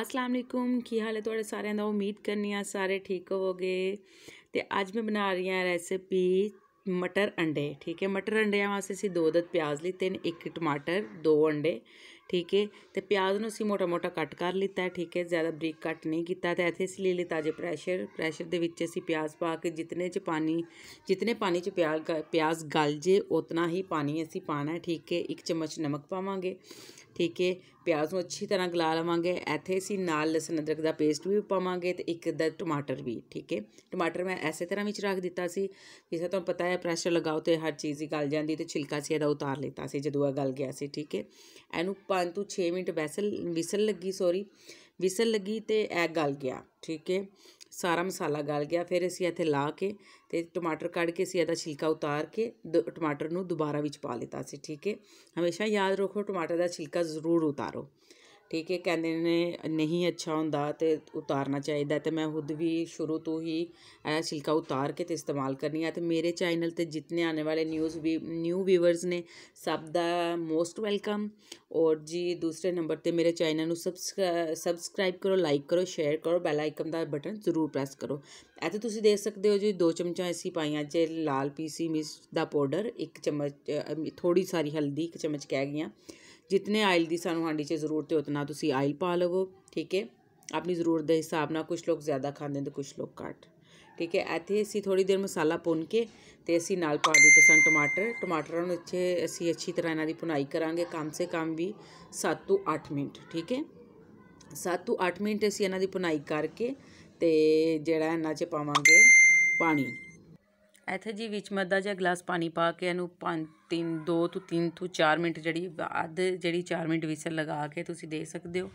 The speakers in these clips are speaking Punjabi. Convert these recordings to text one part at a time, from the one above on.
ਅਸਲਾਮ ਅਲੈਕੁਮ ਕੀ ਹਾਲ ਹੈ ਤੁਹਾਡੇ ਸਾਰਿਆਂ ਦਾ ਉਮੀਦ ਕਰਨੀ ਆ ਸਾਰੇ ਠੀਕ ਹੋਵੋਗੇ ਤੇ ਅੱਜ ਮੈਂ ਬਣਾ ਰਹੀ ਹਾਂ ਰੈਸਪੀ ਮਟਰ ਅੰਡੇ ਠੀਕ ਹੈ ਮਟਰ ਅੰਡਿਆਂ ਵਾਸਤੇ ਅਸੀਂ ਦੋ ਦਤ ਪਿਆਜ਼ ਲਿੱਤੇ ਨੇ ਇੱਕ ਟਮਾਟਰ ਦੋ ਅੰਡੇ ਠੀਕ ਹੈ ਤੇ ਪਿਆਜ਼ ਨੂੰ ਅਸੀਂ ਮੋਟਾ-ਮੋਟਾ ਕੱਟ ਕਰ ਲਿੱਤਾ ਠੀਕ ਹੈ ਜ਼ਿਆਦਾ ਬਰੀਕ ਕੱਟ ਨਹੀਂ ਕੀਤਾ ਤੇ ਇੱਥੇ ਲੈ ਲਈ ਤਾਜੇ ਜੇ ਪ੍ਰੈਸ਼ਰ ਪ੍ਰੈਸ਼ਰ ਦੇ ਵਿੱਚ ਅਸੀਂ ਪਿਆਜ਼ ਪਾ ਕੇ ਜਿੰਨੇ ਚ ਪਾਣੀ ਜਿੰਨੇ ਪਾਣੀ ਚ ਪਿਆਜ਼ ਪਿਆਜ਼ ਗਲ ਜੇ ਉਤਨਾ ਹੀ ਪਾਣੀ ਅਸੀਂ ਪਾਣਾ ਠੀਕ ਹੈ ਇੱਕ ਚਮਚ ਨਮਕ ਪਾਵਾਂਗੇ ਠੀਕ ਹੈ ਪਿਆਜ਼ ਨੂੰ ਅੱਛੀ ਤਰ੍ਹਾਂ ਗਲਾ ਲਵਾਂਗੇ ਇੱਥੇ ਅਸੀਂ ਨਾਲ ਲਸਣ ਅਦਰਕ ਦਾ ਪੇਸਟ ਵੀ ਪਾਵਾਂਗੇ ਤੇ ਇੱਕ ਅੱਧਾ ਟਮਾਟਰ ਵੀ ਠੀਕ ਹੈ ਟਮਾਟਰ ਮੈਂ ਐਸੇ ਤਰ੍ਹਾਂ ਵਿੱਚ ਰੱਖ ਦਿੱਤਾ ਸੀ ਜਿਸ ਤੁਹਾਨੂੰ ਪਤਾ ਹੈ ਪ੍ਰੈਸ਼ਰ ਲਗਾਓ ਤੇ ਹਰ ਚੀਜ਼ ਹੀ ਗਲ ਜਾਂਦੀ ਤੇ ਛਿਲਕਾ ਸੀ ਇਹਦਾ ਉਤਾਰ ਲਿੱਤਾ ਸੀ ਜਦੋਂ ਆ ਗਲ ਗਿਆ ਸੀ ਠੀਕ ਹੈ ਇਹਨੂੰ 5 ਤੋਂ 6 ਮਿੰਟ ਵਿਸਲ ਵਿਸਲ ਲੱਗੀ ਸੌਰੀ ਵਿਸਲ ਲੱਗੀ ਤੇ ਇਹ ਗਲ ਗਿਆ ਠੀਕ ਹੈ ਸਾਰਾ ਮਸਾਲਾ ਗਲ ਗਿਆ ਫਿਰ ਅਸੀਂ ਇੱਥੇ ਲਾ ਕੇ ਤੇ ਟਮਾਟਰ ਕੱਢ ਕੇ ਅਸੀਂ ਇਹਦਾ ਛਿਲਕਾ ਉਤਾਰ ਕੇ ਟਮਾਟਰ ਨੂੰ ਦੁਬਾਰਾ ਵਿੱਚ ਪਾ ਲਿੱਤਾ ਸੀ ਠੀਕ ਹੈ ਹਮੇਸ਼ਾ ਯਾਦ ਰੱਖੋ ਟਮਾਟਰ ਦਾ ਛਿਲਕਾ ਜ਼ਰੂਰ ਉਤਾਰੋ ਠੀਕ ਹੈ ਕਹਿੰਦੇ ਨੇ ਨਹੀਂ ਅੱਛਾ ਹੁੰਦਾ ਤੇ ਉਤਾਰਨਾ ਚਾਹੀਦਾ ਤੇ ਮੈਂ ਖੁਦ ਵੀ ਸ਼ੁਰੂ ਤੋਂ ਹੀ ਇਹ ਛਿਲਕਾ ਉਤਾਰ ਕੇ ਤੇ ਇਸਤੇਮਾਲ ਕਰਨੀ ਆ ਤੇ ਮੇਰੇ ਚੈਨਲ 'ਤੇ ਜਿੰਨੇ ਆਨੇ ਵਾਲੇ ਨਿਊਜ਼ ਵੀ ਨਿਊ ਵੀਵਰਸ ਨੇ ਸਭ ਦਾ ਮੋਸਟ ਵੈਲਕਮ ਔਰ ਜੀ ਦੂਸਰੇ ਨੰਬਰ 'ਤੇ ਮੇਰੇ ਚੈਨਲ ਨੂੰ ਸਬਸਕ੍ਰਾਈਬ ਕਰੋ ਲਾਈਕ ਕਰੋ ਸ਼ੇਅਰ ਕਰੋ ਬੈਲ ਆਈਕਨ ਦਾ ਬਟਨ ਜ਼ਰੂਰ ਪ੍ਰੈਸ ਕਰੋ ਇੱਥੇ ਤੁਸੀਂ ਦੇਖ ਸਕਦੇ ਹੋ ਜੀ ਦੋ ਚਮਚਾਂ ਐਸੀ ਪਾਈਆਂ ਜੇ ਲਾਲ ਪੀਸੀ ਮਿਸ ਦਾ ਪਾਊਡਰ ਇੱਕ ਚਮਚ ਥੋੜੀ ਸਾਰੀ ਹਲਦੀ ਇੱਕ ਚਮਚ ਕਹਿ ਗਈਆਂ ਜਿੰਨੇ ਆਇਲ ਦੀ ਸਾਨੂੰ ਹਾਂਡੀ 'ਚ ਜ਼ਰੂਰਤ ਹੈ ਉਤਨਾ ਤੁਸੀਂ ਆਇਲ ਪਾ ਲਵੋ ਠੀਕ ਹੈ ਆਪਣੀ ਜ਼ਰੂਰਤ ਦੇ ਹਿਸਾਬ ਨਾਲ ਕੁਝ ਲੋਕ ਜ਼ਿਆਦਾ ਖਾਂਦੇ ਨੇ ਕੁਝ ਲੋਕ ਘੱਟ ਠੀਕ ਹੈ ਇੱਥੇ ਅਸੀਂ ਥੋੜੀ ਦੇਰ ਮਸਾਲਾ ਪੁੰਨ ਕੇ ਤੇ ਅਸੀਂ ਨਾਲ ਪਾ ਦਿੱਤੇ ਸਨ ਟਮਾਟਰ ਟਮਾਟਰਾਂ ਨੂੰ ਇੱਥੇ ਅਸੀਂ ਅੱਛੀ ਤਰ੍ਹਾਂ ਇਹਨਾਂ ਦੀ ਪੁਨਾਈ ਕਰਾਂਗੇ ਕਮ ਸੇ ਕਮ ਵੀ 7 ਤੋਂ 8 ਮਿੰਟ ਠੀਕ ਹੈ 7 ਤੋਂ 8 ਮਿੰਟ ਅਸੀਂ ਇਹਨਾਂ ਦੀ ਪੁਨਾਈ ਕਰਕੇ ਤੇ ਜਿਹੜਾ ਇਹਨਾਂ 'ਚ ਪਾਵਾਂਗੇ ਪਾਣੀ ਇੱਥੇ ਜੀ ਵਿੱਚ ਮੱਦਾ ਜਿਹਾ ਗਲਾਸ ਪਾਣੀ ਪਾ ਕੇ ਇਹਨੂੰ 5 3 2 ਤੋਂ 3 ਤੋਂ 4 ਮਿੰਟ ਜਿਹੜੀ ਅੱਧ ਜਿਹੜੀ 4 ਮਿੰਟ ਵਿਸਲ ਲਗਾ ਕੇ ਤੁਸੀਂ ਦੇ ਸਕਦੇ ਹੋ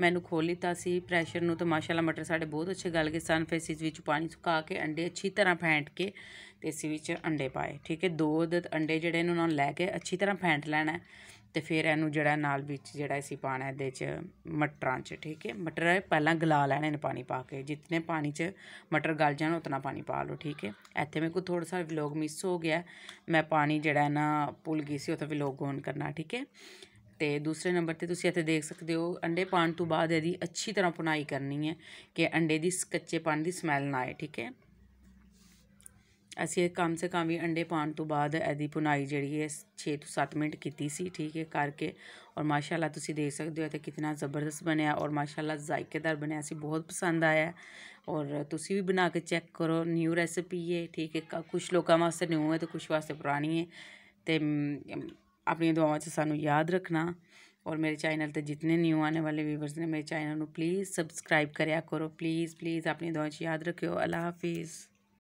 ਮੈਨੂੰ ਖੋਲ ਲਿੱਤਾ ਸੀ ਪ੍ਰੈਸ਼ਰ ਨੂੰ ਤਾਂ ਮਾਸ਼ਾਅੱਲਾ ਮਟਰ ਸਾਡੇ ਬਹੁਤ ਅੱਛੇ ਗਲ ਗਏ ਸਨ ਫੇਸ ਇਸ ਵਿੱਚ ਪਾਣੀ ਸੁਕਾ ਕੇ ਅੰਡੇ ਅੱਛੀ ਤਰ੍ਹਾਂ ਫੈਂਟ ਕੇ ਤੇ ਇਸ ਵਿੱਚ ਅੰਡੇ ਪਾਏ ਠੀਕ ਹੈ ਦੋ ਅੰਡੇ ਜਿਹੜੇ ਇਹਨਾਂ ਨਾਲ ਲੈ ਕੇ ਅੱਛੀ ਤਰ੍ਹਾਂ ਫੈਂਟ ਲੈਣਾ ਤੇ ਫਿਰ ਇਹਨੂੰ ਜਿਹੜਾ ਨਾਲ ਵਿੱਚ ਜਿਹੜਾ ਅਸੀਂ ਪਾਣਾ ਇਹਦੇ 'ਚ ਮਟਰਾਂ 'ਚ ਠੀਕ ਹੈ ਮਟਰ ਪਹਿਲਾਂ ਗਲਾ ਲੈਣੇ ਨੇ ਪਾਣੀ ਪਾ ਕੇ ਜਿੰਨੇ ਪਾਣੀ 'ਚ ਮਟਰ ਗਲ ਜਾਣ ਉਤਨਾ ਪਾਣੀ ਪਾ ਲਓ ਠੀਕ ਹੈ ਇੱਥੇ ਮੇਰੇ ਕੋਲ ਥੋੜਾ ਸਾ ਵਲੋਗ ਮਿਸ ਹੋ ਗਿਆ ਮੈਂ ਪਾਣੀ ਜਿਹੜਾ ਨਾ ਭੁੱਲ ਗਈ ਸੀ ਉਥੇ ਤਾਂ ਵਲੋਗ ਔਨ ਕਰਨਾ ਠੀਕ ਹੈ ਤੇ ਦੂਸਰੇ ਨੰਬਰ ਤੇ ਤੁਸੀਂ ਇੱਥੇ ਦੇਖ ਸਕਦੇ ਹੋ ਅੰਡੇ ਪਾਣ ਤੋਂ ਬਾਅਦ ਇਹਦੀ ਅੱਛੀ ਤਰ੍ਹਾਂ ਪੁਨਾਈ ਕਰਨੀ ਹੈ ਕਿ ਅੰਡੇ ਦੀ ਕੱਚੇ ਪਾਣ ਦੀ ਸਮੈਲ ਨਾ ਆਏ ਠੀਕ ਹੈ ਅਸੀਂ ਕਮ ਸੇ ਕਮ ਵੀ ਅੰਡੇ ਪਾਉਣ ਤੋਂ ਬਾਅਦ ਇਹਦੀ ਪੁਨਾਈ ਜਿਹੜੀ ਹੈ 6 ਤੋਂ 7 ਮਿੰਟ ਕੀਤੀ ਸੀ ਠੀਕ ਹੈ ਕਰਕੇ ਔਰ ਮਾਸ਼ਾਅੱਲਾ ਤੁਸੀਂ ਦੇਖ ਸਕਦੇ ਹੋ ਤੇ ਕਿੰਨਾ ਜ਼ਬਰਦਸਤ ਬਣਿਆ ਔਰ ਮਾਸ਼ਾਅੱਲਾ ਜ਼ਾਇਕੇਦਾਰ ਬਣਿਆ ਸੀ ਬਹੁਤ ਪਸੰਦ ਆਇਆ ਔਰ ਤੁਸੀਂ ਵੀ ਬਣਾ ਕੇ ਚੈੱਕ ਕਰੋ ਨਿਊ ਰੈਸਪੀ ਹੈ ਠੀਕ ਹੈ ਕੁਝ ਲੋਕਾਂ ਵਾਸਤੇ ਨਿਊ ਹੈ ਤੇ ਕੁਝ ਵਾਸਤੇ ਪੁਰਾਣੀ ਹੈ ਤੇ ਆਪਣੀਆਂ ਦੁਆਵਾਂ 'ਚ ਸਾਨੂੰ ਯਾਦ ਰੱਖਣਾ ਔਰ ਮੇਰੇ ਚੈਨਲ ਤੇ ਜਿੰਨੇ ਨਿਊ ਆਨੇ ਵਾਲੇ ਵੀਵਰਸ ਨੇ ਮੇਰੇ ਚੈਨਲ ਨੂੰ ਪਲੀਜ਼ ਸਬਸਕ੍ਰਾਈਬ ਕਰਿਆ ਕਰੋ ਪਲੀਜ਼ ਪਲੀਜ਼ ਆਪਣੀ ਦੁਆਵਾਂ 'ਚ ਯਾਦ ਰੱਖਿਓ ਅੱਲਾ ਹਾਫਿਜ਼